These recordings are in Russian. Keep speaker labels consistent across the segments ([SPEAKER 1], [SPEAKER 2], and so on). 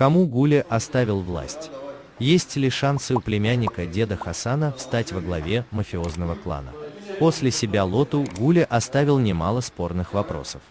[SPEAKER 1] Кому Гуле оставил власть? Есть ли шансы у племянника деда Хасана встать во главе мафиозного клана? После себя Лоту Гуле оставил немало спорных вопросов.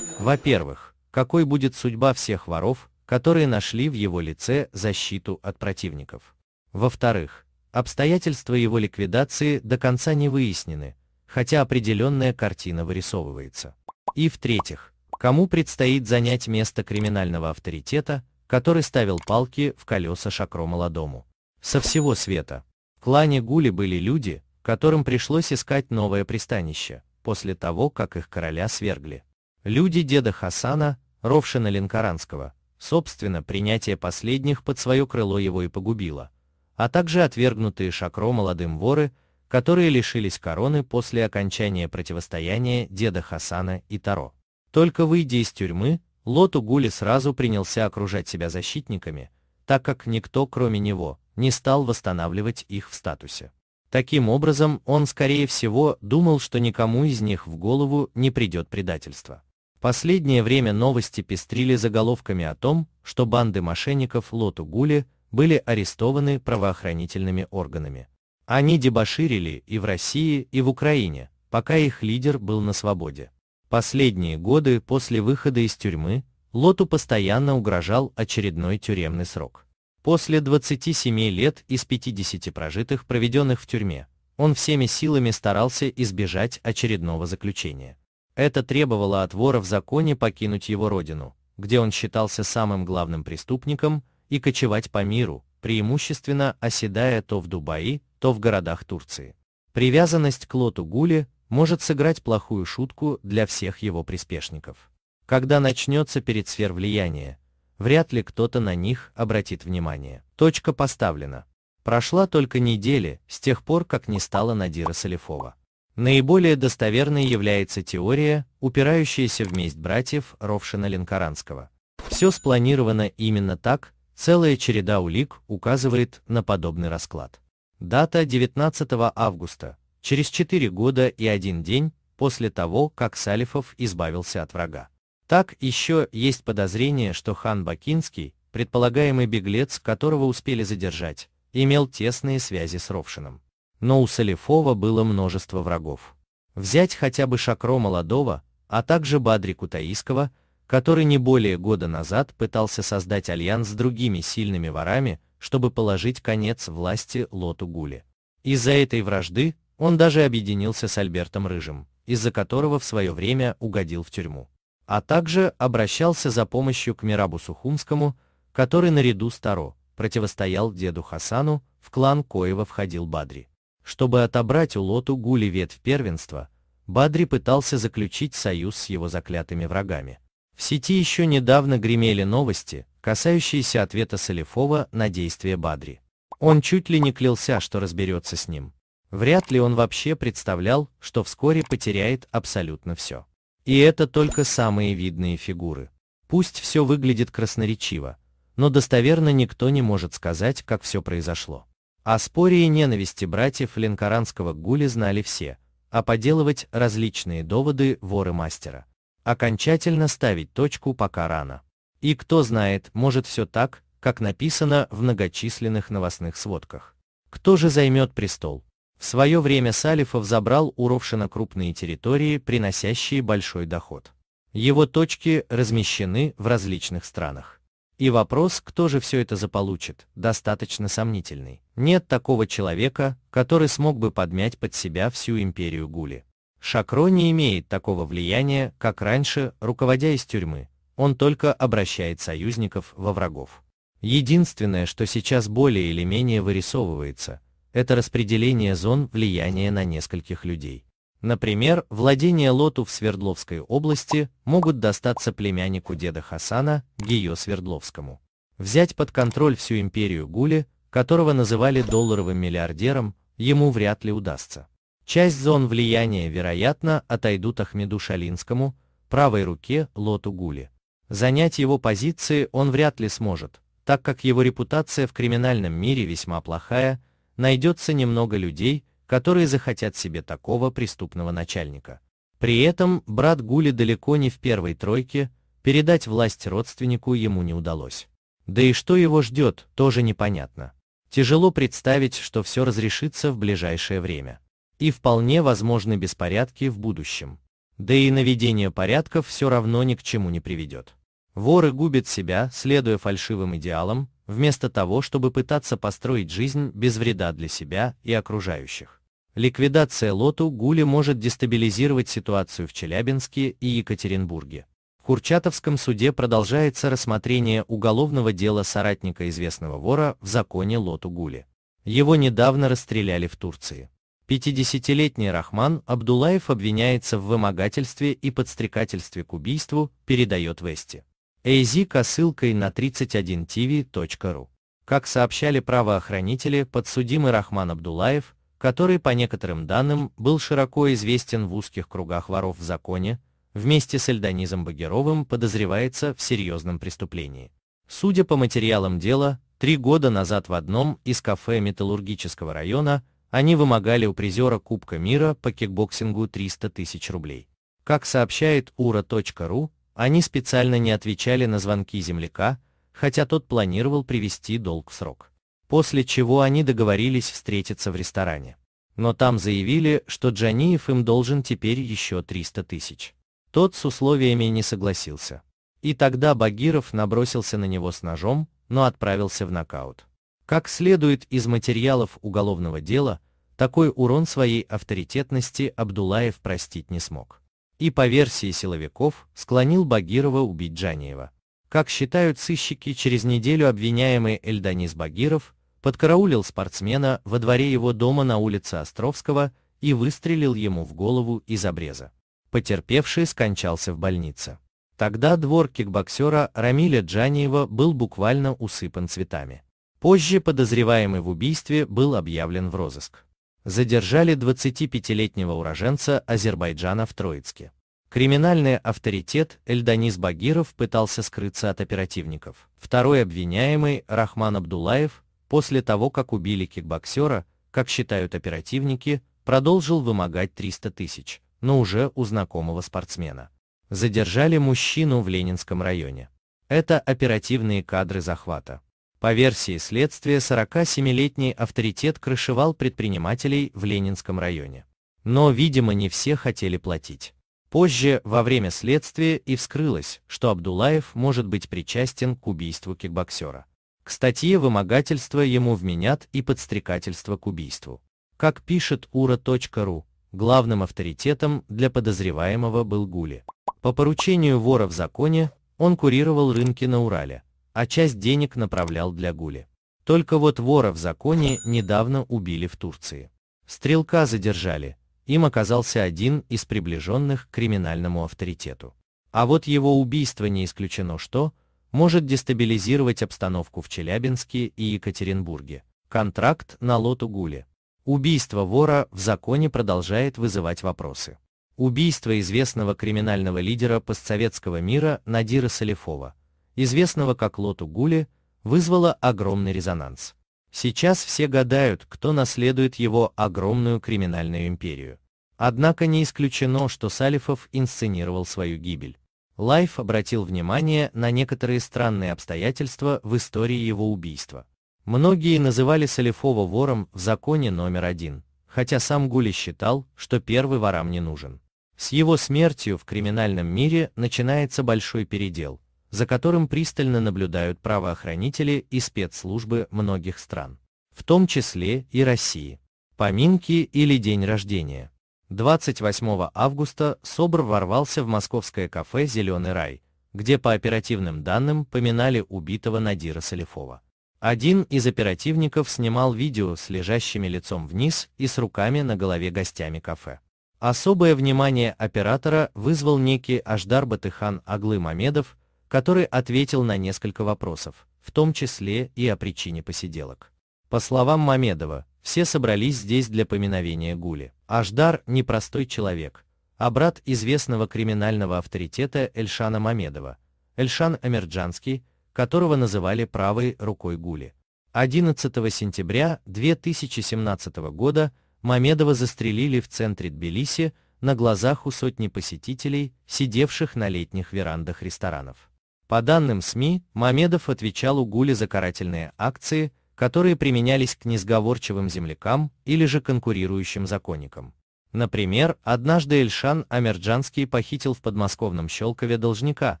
[SPEAKER 1] Во-первых, какой будет судьба всех воров, которые нашли в его лице защиту от противников? Во-вторых, обстоятельства его ликвидации до конца не выяснены, хотя определенная картина вырисовывается. И в-третьих, кому предстоит занять место криминального авторитета, который ставил палки в колеса Шакро молодому. Со всего света. В клане Гули были люди, которым пришлось искать новое пристанище, после того, как их короля свергли. Люди деда Хасана, Ровшина Ленкаранского, собственно, принятие последних под свое крыло его и погубило, а также отвергнутые Шакро молодым воры, которые лишились короны после окончания противостояния деда Хасана и Таро. Только выйдя из тюрьмы, Лоту Гули сразу принялся окружать себя защитниками, так как никто, кроме него, не стал восстанавливать их в статусе. Таким образом, он, скорее всего, думал, что никому из них в голову не придет предательство. Последнее время новости пестрили заголовками о том, что банды мошенников Лоту Гули были арестованы правоохранительными органами. Они дебоширили и в России, и в Украине, пока их лидер был на свободе. Последние годы после выхода из тюрьмы Лоту постоянно угрожал очередной тюремный срок. После 27 лет из 50 прожитых, проведенных в тюрьме, он всеми силами старался избежать очередного заключения. Это требовало от вора в законе покинуть его родину, где он считался самым главным преступником, и кочевать по миру, преимущественно оседая то в Дубае, то в городах Турции. Привязанность к Лоту Гули может сыграть плохую шутку для всех его приспешников. Когда начнется передсфер влияния, вряд ли кто-то на них обратит внимание. Точка поставлена. Прошла только неделя с тех пор, как не стало Надира Салифова. Наиболее достоверной является теория, упирающаяся в месть братьев Ровшина-Ленкоранского. Все спланировано именно так, целая череда улик указывает на подобный расклад. Дата 19 августа через 4 года и один день после того, как Салифов избавился от врага. Так еще есть подозрение, что хан Бакинский, предполагаемый беглец, которого успели задержать, имел тесные связи с Ровшином. Но у Салифова было множество врагов. Взять хотя бы Шакро Молодого, а также Бадри Кутаиского, который не более года назад пытался создать альянс с другими сильными ворами, чтобы положить конец власти Лоту Гули. Из-за этой вражды он даже объединился с Альбертом Рыжим, из-за которого в свое время угодил в тюрьму. А также обращался за помощью к Мирабу Сухумскому, который наряду с Таро противостоял деду Хасану, в клан Коева входил Бадри. Чтобы отобрать у Лоту Гули ветвь первенства, Бадри пытался заключить союз с его заклятыми врагами. В сети еще недавно гремели новости, касающиеся ответа Салифова на действия Бадри. Он чуть ли не клялся, что разберется с ним. Вряд ли он вообще представлял, что вскоре потеряет абсолютно все. И это только самые видные фигуры. Пусть все выглядит красноречиво, но достоверно никто не может сказать, как все произошло. О споре и ненависти братьев Ленкаранского Гули знали все, а поделывать различные доводы воры мастера. Окончательно ставить точку пока рано. И кто знает, может все так, как написано в многочисленных новостных сводках. Кто же займет престол? В свое время Салифов забрал у Ровшина крупные территории, приносящие большой доход. Его точки размещены в различных странах. И вопрос, кто же все это заполучит, достаточно сомнительный. Нет такого человека, который смог бы подмять под себя всю империю Гули. Шакро не имеет такого влияния, как раньше, руководя из тюрьмы, он только обращает союзников во врагов. Единственное, что сейчас более или менее вырисовывается, это распределение зон влияния на нескольких людей. Например, владения лоту в Свердловской области могут достаться племяннику деда Хасана, Гио Свердловскому. Взять под контроль всю империю Гули, которого называли долларовым миллиардером, ему вряд ли удастся. Часть зон влияния, вероятно, отойдут Ахмеду Шалинскому, правой руке Лоту Гули. Занять его позиции он вряд ли сможет, так как его репутация в криминальном мире весьма плохая, найдется немного людей, которые захотят себе такого преступного начальника. При этом брат Гули далеко не в первой тройке, передать власть родственнику ему не удалось. Да и что его ждет, тоже непонятно. Тяжело представить, что все разрешится в ближайшее время. И вполне возможны беспорядки в будущем. Да и наведение порядков все равно ни к чему не приведет. Воры губят себя, следуя фальшивым идеалам, вместо того, чтобы пытаться построить жизнь без вреда для себя и окружающих. Ликвидация лоту Гули может дестабилизировать ситуацию в Челябинске и Екатеринбурге. В Курчатовском суде продолжается рассмотрение уголовного дела соратника известного вора в законе лоту Гули. Его недавно расстреляли в Турции. 50-летний Рахман Абдулаев обвиняется в вымогательстве и подстрекательстве к убийству, передает Вести. AZICA ссылкой на 31tv.ru. Как сообщали правоохранители, подсудимый Рахман Абдулаев, который, по некоторым данным, был широко известен в узких кругах воров в законе, вместе с Эльданизом Багировым подозревается в серьезном преступлении. Судя по материалам дела, три года назад в одном из кафе металлургического района они вымогали у призера Кубка мира по кикбоксингу 300 тысяч рублей. Как сообщает Ура.ру. Они специально не отвечали на звонки земляка, хотя тот планировал привести долг в срок. После чего они договорились встретиться в ресторане. Но там заявили, что Джаниев им должен теперь еще 300 тысяч. Тот с условиями не согласился. И тогда Багиров набросился на него с ножом, но отправился в нокаут. Как следует из материалов уголовного дела, такой урон своей авторитетности Абдулаев простить не смог и, по версии силовиков, склонил Багирова убить Джаниева. Как считают сыщики, через неделю обвиняемый Эльданис Багиров подкараулил спортсмена во дворе его дома на улице Островского и выстрелил ему в голову из обреза. Потерпевший скончался в больнице. Тогда двор кикбоксера Рамиля Джаниева был буквально усыпан цветами. Позже подозреваемый в убийстве был объявлен в розыск задержали 25-летнего уроженца Азербайджана в Троицке. Криминальный авторитет Эльданис Багиров пытался скрыться от оперативников. Второй обвиняемый Рахман Абдулаев, после того, как убили кикбоксера, как считают оперативники, продолжил вымогать 300 тысяч, но уже у знакомого спортсмена. Задержали мужчину в Ленинском районе. Это оперативные кадры захвата. По версии следствия, 47-летний авторитет крышевал предпринимателей в Ленинском районе. Но, видимо, не все хотели платить. Позже, во время следствия, и вскрылось, что Абдулаев может быть причастен к убийству кикбоксера. К статье вымогательства ему вменят и подстрекательство к убийству. Как пишет ура.ру, главным авторитетом для подозреваемого был Гули. По поручению вора в законе он курировал рынки на Урале, а часть денег направлял для Гули. Только вот вора в законе недавно убили в Турции. Стрелка задержали, им оказался один из приближенных к криминальному авторитету. А вот его убийство не исключено что, может дестабилизировать обстановку в Челябинске и Екатеринбурге. Контракт на лоту Гули. Убийство вора в законе продолжает вызывать вопросы. Убийство известного криминального лидера постсоветского мира Надира Салифова – известного как Лоту Гули, вызвало огромный резонанс. Сейчас все гадают, кто наследует его огромную криминальную империю. Однако не исключено, что Салифов инсценировал свою гибель. Лайф обратил внимание на некоторые странные обстоятельства в истории его убийства. Многие называли Салифова вором в законе номер один, хотя сам Гули считал, что первый ворам не нужен. С его смертью в криминальном мире начинается большой передел, за которым пристально наблюдают правоохранители и спецслужбы многих стран, в том числе и России. Поминки или день рождения. 28 августа СОБР ворвался в московское кафе «Зеленый рай», где по оперативным данным поминали убитого Надира Салифова. Один из оперативников снимал видео с лежащими лицом вниз и с руками на голове гостями кафе. Особое внимание оператора вызвал некий Аждар Батыхан Аглы Мамедов, который ответил на несколько вопросов, в том числе и о причине посиделок. По словам Мамедова, все собрались здесь для поминовения Гули. Аждар – непростой человек, а брат известного криминального авторитета Эльшана Мамедова, Эльшан Амерджанский, которого называли правой рукой Гули. 11 сентября 2017 года Мамедова застрелили в центре Тбилиси на глазах у сотни посетителей, сидевших на летних верандах ресторанов. По данным СМИ, Мамедов отвечал Угуле за карательные акции, которые применялись к несговорчивым землякам или же конкурирующим законникам. Например, однажды Эльшан Амерджанский похитил в подмосковном Щелкове должника,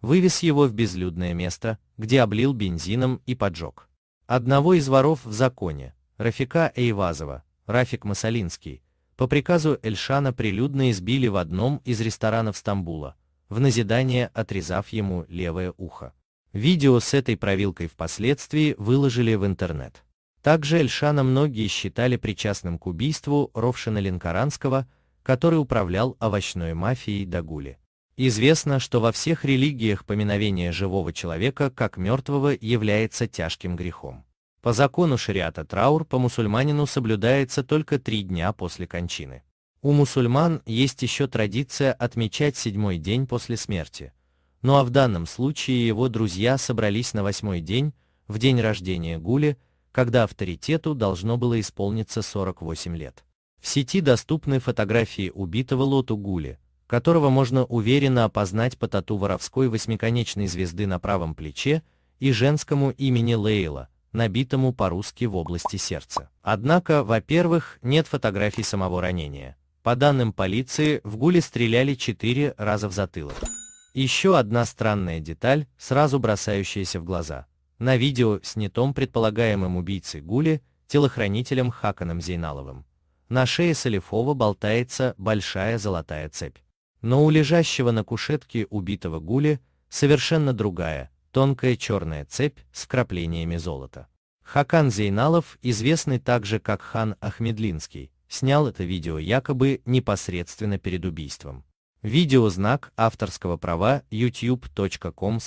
[SPEAKER 1] вывез его в безлюдное место, где облил бензином и поджег. Одного из воров в законе, Рафика Эйвазова, Рафик Масалинский, по приказу Эльшана прилюдно избили в одном из ресторанов Стамбула, в назидание отрезав ему левое ухо. Видео с этой провилкой впоследствии выложили в интернет. Также Эльшана многие считали причастным к убийству Ровшина Ленкаранского, который управлял овощной мафией Дагули. Известно, что во всех религиях поминовение живого человека как мертвого является тяжким грехом. По закону шариата траур по мусульманину соблюдается только три дня после кончины. У мусульман есть еще традиция отмечать седьмой день после смерти, ну а в данном случае его друзья собрались на восьмой день, в день рождения Гули, когда авторитету должно было исполниться 48 лет. В сети доступны фотографии убитого Лоту Гули, которого можно уверенно опознать по тату воровской восьмиконечной звезды на правом плече и женскому имени Лейла, набитому по-русски в области сердца. Однако, во-первых, нет фотографий самого ранения, по данным полиции, в Гуле стреляли четыре раза в затылок. Еще одна странная деталь, сразу бросающаяся в глаза. На видео, снятом предполагаемым убийцей Гули, телохранителем Хаканом Зейналовым. На шее Салифова болтается большая золотая цепь. Но у лежащего на кушетке убитого Гули совершенно другая, тонкая черная цепь с краплениями золота. Хакан Зейналов, известный также как хан Ахмедлинский, снял это видео якобы непосредственно перед убийством. Видео знак авторского права youtube.com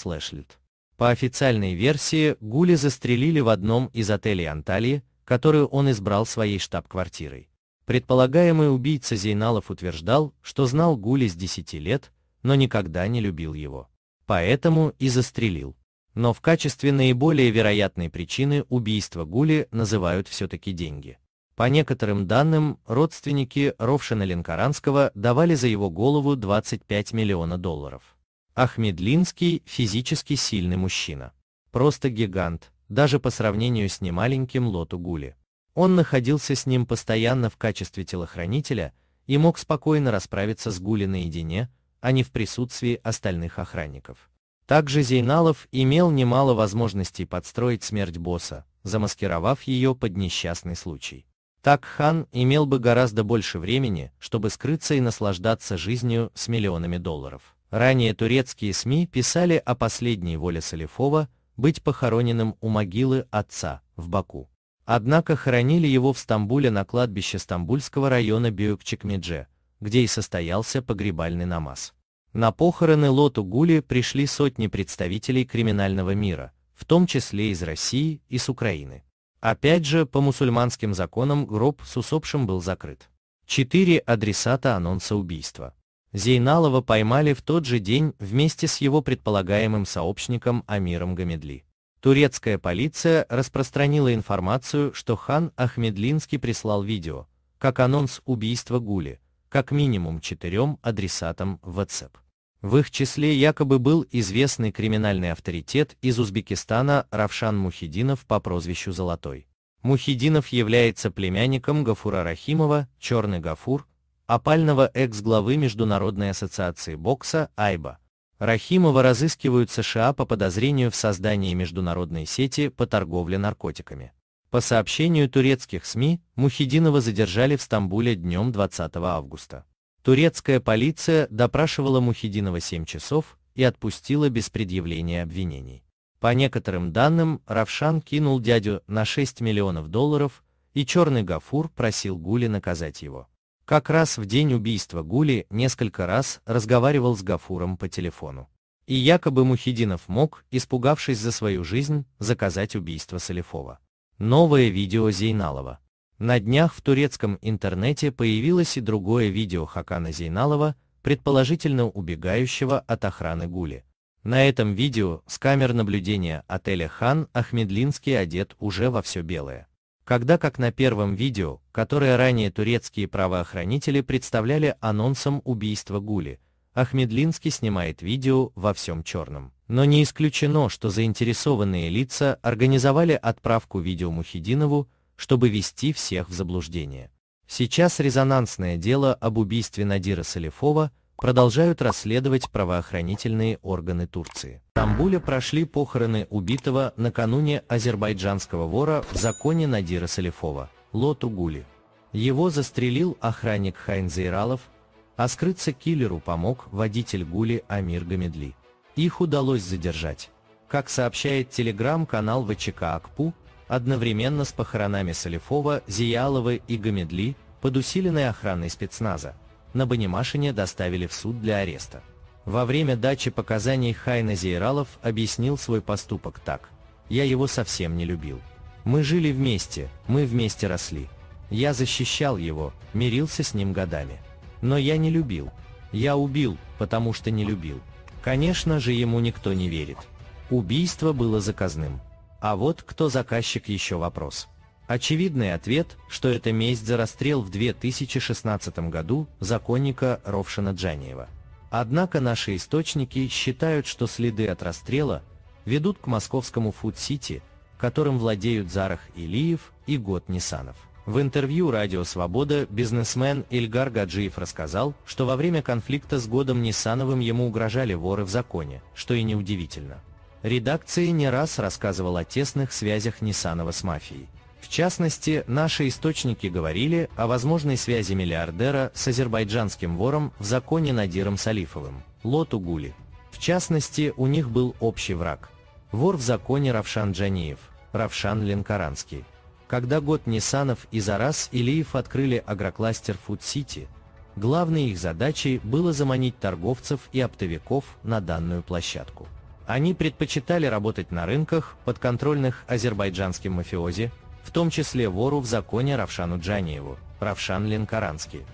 [SPEAKER 1] По официальной версии, Гули застрелили в одном из отелей Анталии, которую он избрал своей штаб-квартирой. Предполагаемый убийца Зейналов утверждал, что знал Гули с 10 лет, но никогда не любил его. Поэтому и застрелил. Но в качестве наиболее вероятной причины убийства Гули называют все-таки деньги. По некоторым данным, родственники Ровшина Ленкоранского давали за его голову 25 миллиона долларов. Ахмедлинский – физически сильный мужчина. Просто гигант, даже по сравнению с немаленьким Лоту Гули. Он находился с ним постоянно в качестве телохранителя и мог спокойно расправиться с Гули наедине, а не в присутствии остальных охранников. Также Зейналов имел немало возможностей подстроить смерть босса, замаскировав ее под несчастный случай. Так хан имел бы гораздо больше времени, чтобы скрыться и наслаждаться жизнью с миллионами долларов. Ранее турецкие СМИ писали о последней воле Салифова быть похороненным у могилы отца в Баку. Однако хоронили его в Стамбуле на кладбище Стамбульского района Бюкчикмедже, где и состоялся погребальный намаз. На похороны Лоту Гули пришли сотни представителей криминального мира, в том числе из России и с Украины. Опять же, по мусульманским законам гроб с усопшим был закрыт. Четыре адресата анонса убийства. Зейналова поймали в тот же день вместе с его предполагаемым сообщником Амиром Гамедли. Турецкая полиция распространила информацию, что хан Ахмедлинский прислал видео, как анонс убийства Гули, как минимум четырем адресатам в WhatsApp. В их числе якобы был известный криминальный авторитет из Узбекистана Равшан Мухидинов по прозвищу Золотой. Мухидинов является племянником Гафура Рахимова, Черный Гафур, опального экс-главы Международной ассоциации бокса Айба. Рахимова разыскивают США по подозрению в создании международной сети по торговле наркотиками. По сообщению турецких СМИ, Мухидинова задержали в Стамбуле днем 20 августа. Турецкая полиция допрашивала Мухидинова 7 часов и отпустила без предъявления обвинений. По некоторым данным, Равшан кинул дядю на 6 миллионов долларов, и черный Гафур просил Гули наказать его. Как раз в день убийства Гули несколько раз разговаривал с Гафуром по телефону. И якобы Мухидинов мог, испугавшись за свою жизнь, заказать убийство Салифова. Новое видео Зейналова. На днях в турецком интернете появилось и другое видео Хакана Зейналова, предположительно убегающего от охраны Гули. На этом видео с камер наблюдения отеля Хан Ахмедлинский одет уже во все белое. Когда как на первом видео, которое ранее турецкие правоохранители представляли анонсом убийства Гули, Ахмедлинский снимает видео во всем черном. Но не исключено, что заинтересованные лица организовали отправку видео Мухидинову, чтобы вести всех в заблуждение. Сейчас резонансное дело об убийстве Надира Салифова продолжают расследовать правоохранительные органы Турции. В Стамбуле прошли похороны убитого накануне азербайджанского вора в законе Надира Салифова, Лоту Гули. Его застрелил охранник Хайн Зейралов, а скрыться киллеру помог водитель Гули Амир Гамедли. Их удалось задержать. Как сообщает телеграм-канал ВЧК АКПУ, одновременно с похоронами Салифова, Зияловы и Гамедли, под усиленной охраной спецназа. На Банимашине доставили в суд для ареста. Во время дачи показаний Хайна Зейралов объяснил свой поступок так. «Я его совсем не любил. Мы жили вместе, мы вместе росли. Я защищал его, мирился с ним годами. Но я не любил. Я убил, потому что не любил. Конечно же ему никто не верит. Убийство было заказным. А вот кто заказчик еще вопрос. Очевидный ответ, что это месть за расстрел в 2016 году законника Ровшина Джаниева. Однако наши источники считают, что следы от расстрела ведут к московскому фуд-сити, которым владеют Зарах Илиев и Год Нисанов. В интервью «Радио Свобода» бизнесмен Ильгар Гаджиев рассказал, что во время конфликта с Годом Нисановым ему угрожали воры в законе, что и неудивительно. Редакция не раз рассказывала о тесных связях Нисанова с мафией. В частности, наши источники говорили о возможной связи миллиардера с азербайджанским вором в законе Надиром Салифовым, Лоту Гули. В частности, у них был общий враг. Вор в законе Равшан Джаниев, Равшан Ленкаранский. Когда год Нисанов и Зарас Илиев открыли агрокластер Фуд-Сити, главной их задачей было заманить торговцев и оптовиков на данную площадку. Они предпочитали работать на рынках, подконтрольных азербайджанским мафиози, в том числе вору в законе Равшану Джаниеву, Равшан Ленкаранский.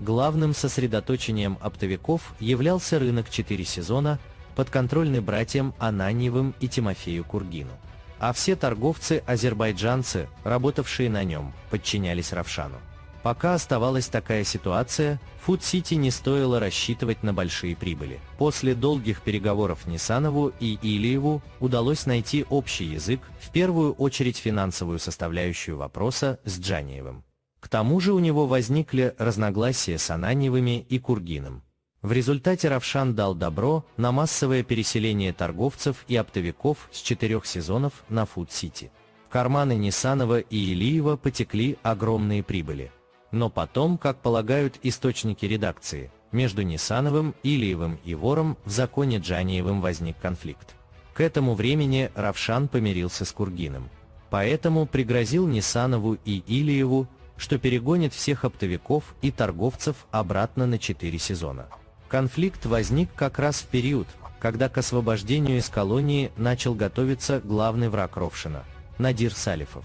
[SPEAKER 1] Главным сосредоточением оптовиков являлся рынок 4 сезона, подконтрольный братьям Ананьевым и Тимофею Кургину. А все торговцы-азербайджанцы, работавшие на нем, подчинялись Равшану. Пока оставалась такая ситуация, Food City не стоило рассчитывать на большие прибыли. После долгих переговоров Нисанову и Ильеву удалось найти общий язык, в первую очередь финансовую составляющую вопроса с Джаниевым. К тому же у него возникли разногласия с Ананьевыми и Кургином. В результате Равшан дал добро на массовое переселение торговцев и оптовиков с четырех сезонов на Фуд-Сити. В карманы Нисанова и Илиева потекли огромные прибыли но потом, как полагают источники редакции, между Нисановым, Ильевым и Вором в законе Джаниевым возник конфликт. К этому времени Равшан помирился с Кургиным. Поэтому пригрозил Нисанову и Ильеву, что перегонит всех оптовиков и торговцев обратно на 4 сезона. Конфликт возник как раз в период, когда к освобождению из колонии начал готовиться главный враг Ровшина – Надир Салифов.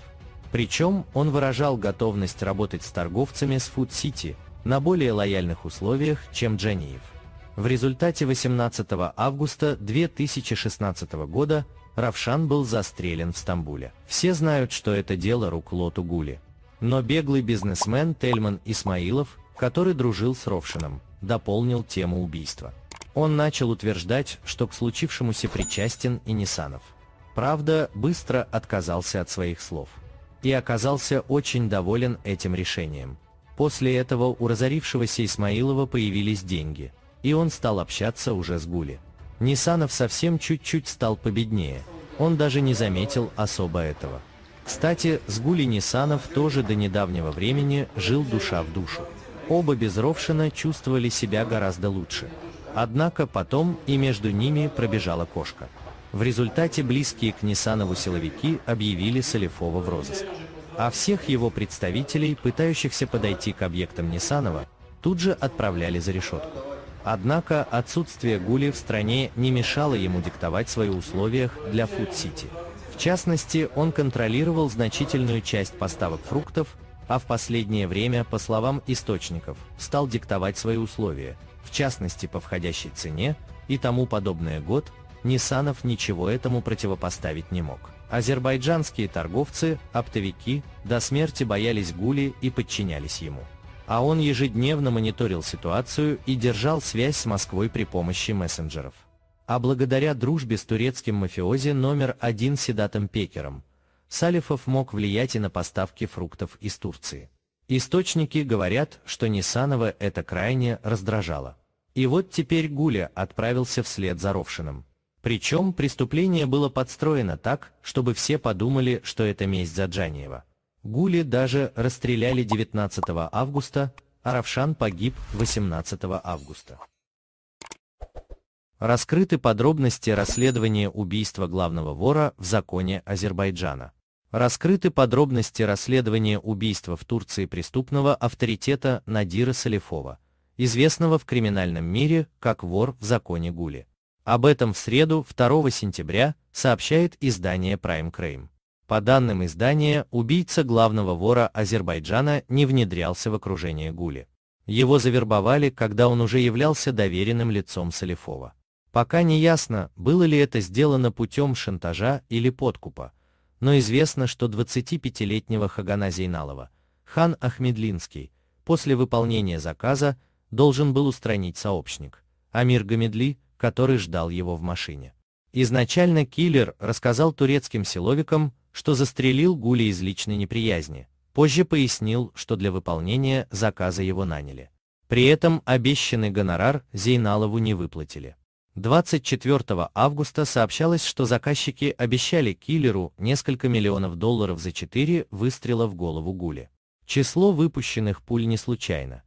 [SPEAKER 1] Причем он выражал готовность работать с торговцами с Food City на более лояльных условиях, чем Джаниев. В результате 18 августа 2016 года Равшан был застрелен в Стамбуле. Все знают, что это дело рук Лоту Гули. Но беглый бизнесмен Тельман Исмаилов, который дружил с Ровшином, дополнил тему убийства. Он начал утверждать, что к случившемуся причастен и Нисанов. Правда, быстро отказался от своих слов и оказался очень доволен этим решением. После этого у разорившегося Исмаилова появились деньги, и он стал общаться уже с Гули. Нисанов совсем чуть-чуть стал победнее, он даже не заметил особо этого. Кстати, с Гули Нисанов тоже до недавнего времени жил душа в душу. Оба без Ровшина чувствовали себя гораздо лучше. Однако потом и между ними пробежала кошка. В результате близкие к Нисанову силовики объявили Салифова в розыск. А всех его представителей, пытающихся подойти к объектам Нисанова, тут же отправляли за решетку. Однако отсутствие Гули в стране не мешало ему диктовать свои условия для Фуд-Сити. В частности, он контролировал значительную часть поставок фруктов, а в последнее время, по словам источников, стал диктовать свои условия, в частности по входящей цене и тому подобное год, Нисанов ничего этому противопоставить не мог. Азербайджанские торговцы, оптовики, до смерти боялись Гули и подчинялись ему. А он ежедневно мониторил ситуацию и держал связь с Москвой при помощи мессенджеров. А благодаря дружбе с турецким мафиози номер один Седатом Пекером, Салифов мог влиять и на поставки фруктов из Турции. Источники говорят, что Нисанова это крайне раздражало. И вот теперь Гуля отправился вслед за Ровшиным. Причем преступление было подстроено так, чтобы все подумали, что это месть за Джаниева. Гули даже расстреляли 19 августа, а Равшан погиб 18 августа. Раскрыты подробности расследования убийства главного вора в законе Азербайджана. Раскрыты подробности расследования убийства в Турции преступного авторитета Надира Салифова, известного в криминальном мире как вор в законе Гули. Об этом в среду 2 сентября сообщает издание Prime Crime. По данным издания, убийца главного вора Азербайджана не внедрялся в окружение Гули. Его завербовали, когда он уже являлся доверенным лицом Салифова. Пока не ясно, было ли это сделано путем шантажа или подкупа, но известно, что 25-летнего Хагана Зейналова, хан Ахмедлинский, после выполнения заказа должен был устранить сообщник. Амир Гамедли, который ждал его в машине. Изначально киллер рассказал турецким силовикам, что застрелил Гули из личной неприязни, позже пояснил, что для выполнения заказа его наняли. При этом обещанный гонорар Зейналову не выплатили. 24 августа сообщалось, что заказчики обещали киллеру несколько миллионов долларов за четыре выстрела в голову Гули. Число выпущенных пуль не случайно.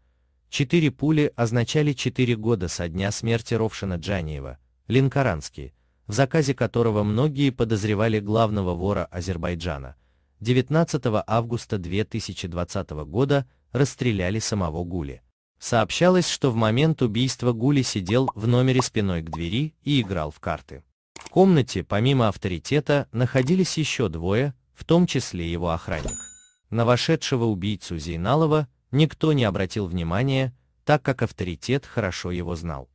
[SPEAKER 1] Четыре пули означали четыре года со дня смерти Ровшина Джаниева, Линкоранский, в заказе которого многие подозревали главного вора Азербайджана, 19 августа 2020 года расстреляли самого Гули. Сообщалось, что в момент убийства Гули сидел в номере спиной к двери и играл в карты. В комнате, помимо авторитета, находились еще двое, в том числе его охранник. На вошедшего убийцу Зейналова никто не обратил внимания, так как авторитет хорошо его знал.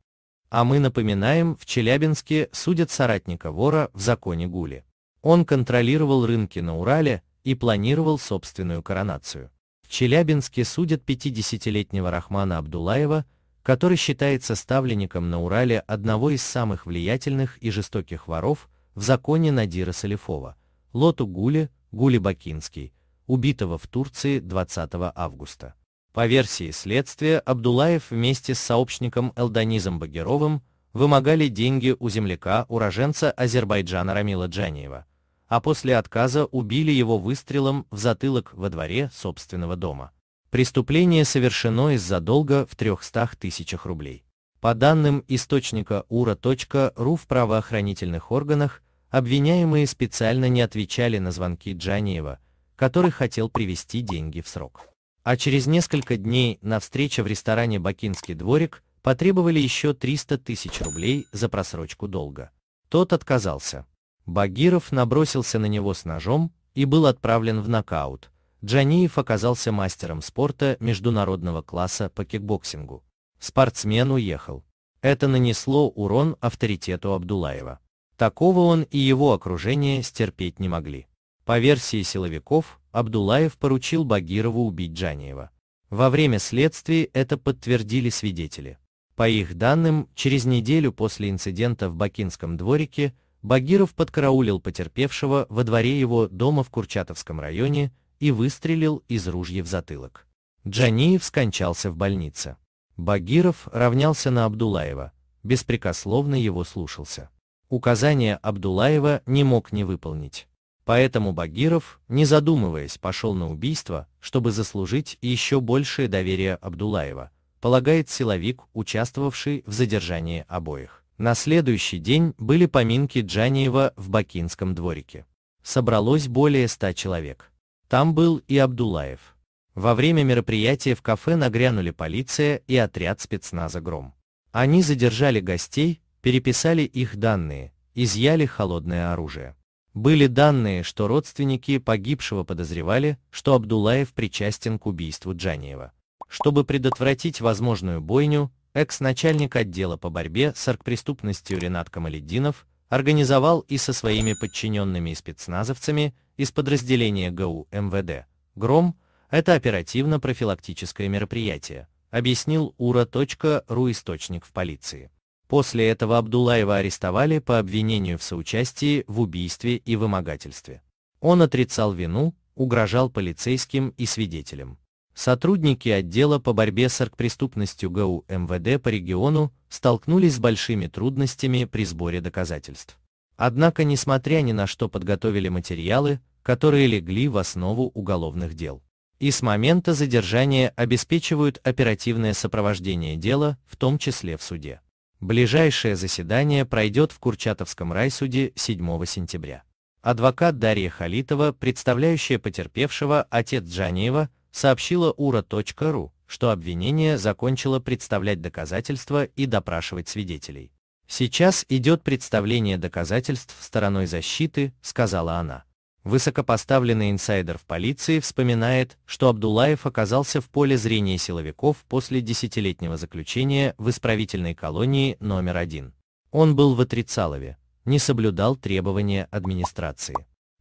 [SPEAKER 1] А мы напоминаем, в Челябинске судят соратника вора в законе Гули. Он контролировал рынки на Урале и планировал собственную коронацию. В Челябинске судят 50-летнего Рахмана Абдулаева, который считается ставленником на Урале одного из самых влиятельных и жестоких воров в законе Надира Салифова, Лоту Гули, Гули Бакинский, убитого в Турции 20 августа. По версии следствия, Абдулаев вместе с сообщником Элданизом Багировым вымогали деньги у земляка, уроженца Азербайджана Рамила Джаниева, а после отказа убили его выстрелом в затылок во дворе собственного дома. Преступление совершено из-за долга в 300 тысячах рублей. По данным источника ura.ru в правоохранительных органах, обвиняемые специально не отвечали на звонки Джаниева, который хотел привести деньги в срок. А через несколько дней на встрече в ресторане «Бакинский дворик» потребовали еще 300 тысяч рублей за просрочку долга. Тот отказался. Багиров набросился на него с ножом и был отправлен в нокаут. Джаниев оказался мастером спорта международного класса по кикбоксингу. Спортсмен уехал. Это нанесло урон авторитету Абдулаева. Такого он и его окружение стерпеть не могли. По версии силовиков, Абдулаев поручил Багирову убить Джаниева. Во время следствия это подтвердили свидетели. По их данным, через неделю после инцидента в Бакинском дворике Багиров подкараулил потерпевшего во дворе его дома в Курчатовском районе и выстрелил из ружья в затылок. Джаниев скончался в больнице. Багиров равнялся на Абдулаева, беспрекословно его слушался. Указания Абдулаева не мог не выполнить. Поэтому Багиров, не задумываясь, пошел на убийство, чтобы заслужить еще большее доверие Абдулаева, полагает силовик, участвовавший в задержании обоих. На следующий день были поминки Джаниева в Бакинском дворике. Собралось более ста человек. Там был и Абдулаев. Во время мероприятия в кафе нагрянули полиция и отряд спецназа «Гром». Они задержали гостей, переписали их данные, изъяли холодное оружие. Были данные, что родственники погибшего подозревали, что Абдулаев причастен к убийству Джаниева. Чтобы предотвратить возможную бойню, экс-начальник отдела по борьбе с аркпреступностью Ренат Камаледдинов организовал и со своими подчиненными и спецназовцами из подразделения ГУ МВД «Гром» это оперативно-профилактическое мероприятие, объяснил ura.ru источник в полиции. После этого Абдулаева арестовали по обвинению в соучастии в убийстве и вымогательстве. Он отрицал вину, угрожал полицейским и свидетелям. Сотрудники отдела по борьбе с оргпреступностью ГУ МВД по региону столкнулись с большими трудностями при сборе доказательств. Однако, несмотря ни на что подготовили материалы, которые легли в основу уголовных дел. И с момента задержания обеспечивают оперативное сопровождение дела, в том числе в суде. Ближайшее заседание пройдет в Курчатовском райсуде 7 сентября. Адвокат Дарья Халитова, представляющая потерпевшего отец Джаниева, сообщила ура.ру, что обвинение закончило представлять доказательства и допрашивать свидетелей. «Сейчас идет представление доказательств стороной защиты», — сказала она. Высокопоставленный инсайдер в полиции вспоминает, что Абдулаев оказался в поле зрения силовиков после десятилетнего заключения в исправительной колонии номер один. Он был в отрицалове, не соблюдал требования администрации.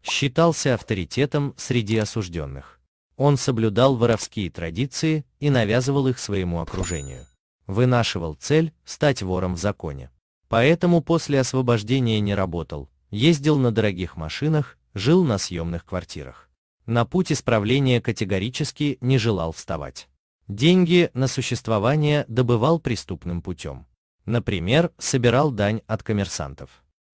[SPEAKER 1] Считался авторитетом среди осужденных. Он соблюдал воровские традиции и навязывал их своему окружению. Вынашивал цель стать вором в законе. Поэтому после освобождения не работал, ездил на дорогих машинах жил на съемных квартирах. На путь исправления категорически не желал вставать. Деньги на существование добывал преступным путем. Например, собирал дань от коммерсантов.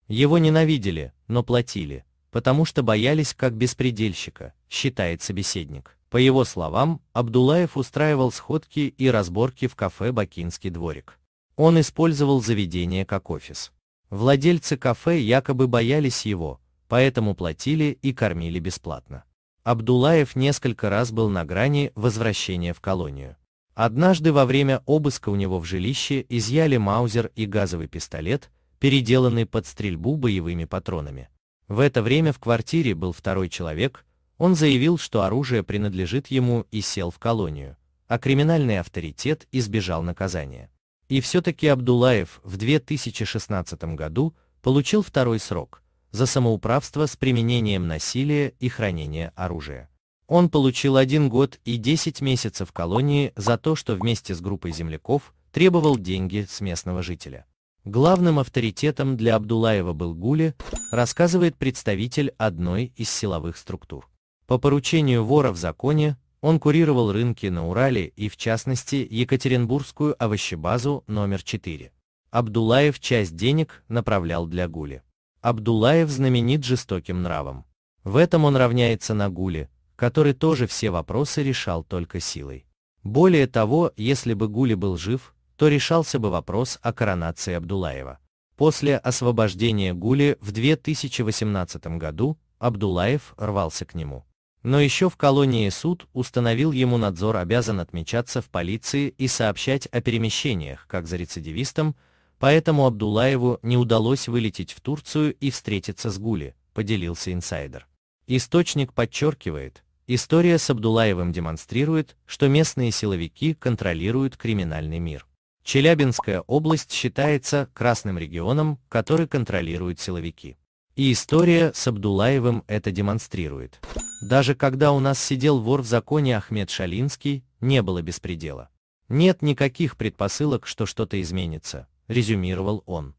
[SPEAKER 1] Его ненавидели, но платили, потому что боялись как беспредельщика, считает собеседник. По его словам, Абдулаев устраивал сходки и разборки в кафе «Бакинский дворик». Он использовал заведение как офис. Владельцы кафе якобы боялись его, поэтому платили и кормили бесплатно. Абдулаев несколько раз был на грани возвращения в колонию. Однажды во время обыска у него в жилище изъяли маузер и газовый пистолет, переделанный под стрельбу боевыми патронами. В это время в квартире был второй человек, он заявил, что оружие принадлежит ему и сел в колонию, а криминальный авторитет избежал наказания. И все-таки Абдулаев в 2016 году получил второй срок, за самоуправство с применением насилия и хранение оружия. Он получил один год и 10 месяцев колонии за то, что вместе с группой земляков требовал деньги с местного жителя. Главным авторитетом для Абдулаева был Гули, рассказывает представитель одной из силовых структур. По поручению вора в законе, он курировал рынки на Урале и, в частности, Екатеринбургскую овощебазу номер 4. Абдулаев часть денег направлял для Гули. Абдулаев знаменит жестоким нравом. В этом он равняется на Гуле, который тоже все вопросы решал только силой. Более того, если бы Гули был жив, то решался бы вопрос о коронации Абдулаева. После освобождения Гули в 2018 году Абдулаев рвался к нему. Но еще в колонии суд установил ему надзор обязан отмечаться в полиции и сообщать о перемещениях как за рецидивистом, Поэтому Абдулаеву не удалось вылететь в Турцию и встретиться с Гули, поделился инсайдер. Источник подчеркивает, история с Абдулаевым демонстрирует, что местные силовики контролируют криминальный мир. Челябинская область считается красным регионом, который контролируют силовики. И история с Абдулаевым это демонстрирует. Даже когда у нас сидел вор в законе Ахмед Шалинский, не было беспредела. Нет никаких предпосылок, что что-то изменится, резюмировал он.